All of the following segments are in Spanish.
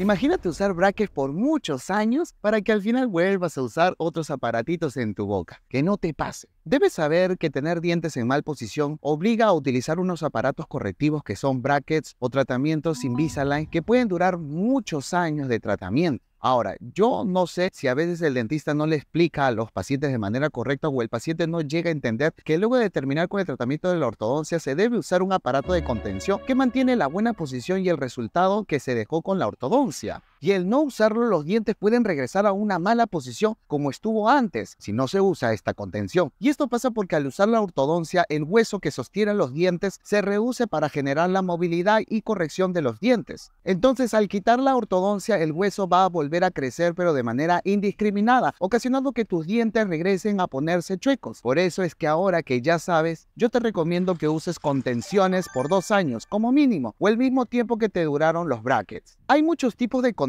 Imagínate usar brackets por muchos años para que al final vuelvas a usar otros aparatitos en tu boca. Que no te pase. Debes saber que tener dientes en mal posición obliga a utilizar unos aparatos correctivos que son brackets o tratamientos Invisalign que pueden durar muchos años de tratamiento. Ahora, yo no sé si a veces el dentista no le explica a los pacientes de manera correcta o el paciente no llega a entender que luego de terminar con el tratamiento de la ortodoncia se debe usar un aparato de contención que mantiene la buena posición y el resultado que se dejó con la ortodoncia y el no usarlo los dientes pueden regresar a una mala posición como estuvo antes si no se usa esta contención. Y esto pasa porque al usar la ortodoncia el hueso que sostiene los dientes se reduce para generar la movilidad y corrección de los dientes. Entonces al quitar la ortodoncia el hueso va a volver a crecer pero de manera indiscriminada, ocasionando que tus dientes regresen a ponerse chuecos. Por eso es que ahora que ya sabes, yo te recomiendo que uses contenciones por dos años como mínimo o el mismo tiempo que te duraron los brackets. Hay muchos tipos de contenciones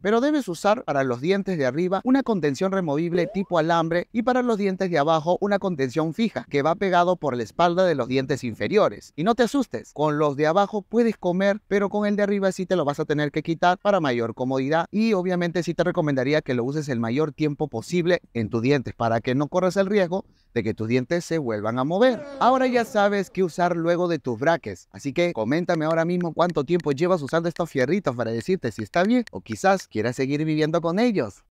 pero debes usar para los dientes de arriba una contención removible tipo alambre y para los dientes de abajo una contención fija que va pegado por la espalda de los dientes inferiores. Y no te asustes, con los de abajo puedes comer, pero con el de arriba sí te lo vas a tener que quitar para mayor comodidad y obviamente sí te recomendaría que lo uses el mayor tiempo posible en tus dientes para que no corras el riesgo de que tus dientes se vuelvan a mover. Ahora ya sabes qué usar luego de tus braques, así que coméntame ahora mismo cuánto tiempo llevas usando estos fierritos para decirte si está bien o quizás quieras seguir viviendo con ellos.